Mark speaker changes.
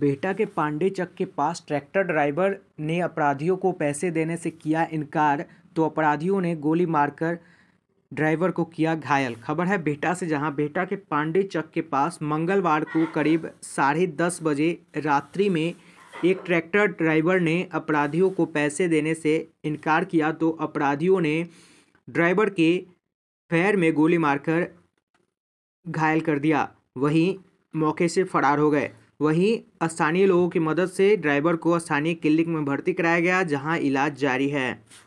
Speaker 1: बेटा के पांडे चक के पास ट्रैक्टर ड्राइवर ने अपराधियों को पैसे देने से किया इनकार तो अपराधियों ने गोली मारकर ड्राइवर को किया घायल खबर है बेटा से जहां बेटा के पांडे चक के पास मंगलवार को करीब साढ़े दस बजे रात्रि में एक ट्रैक्टर ड्राइवर ने अपराधियों को पैसे देने से इनकार किया तो अपराधियों ने ड्राइवर के पैर में गोली मारकर घायल कर दिया वहीं मौके से फरार हो गए वहीं स्थानीय लोगों की मदद से ड्राइवर को स्थानीय क्लिनिक में भर्ती कराया गया जहां इलाज जारी है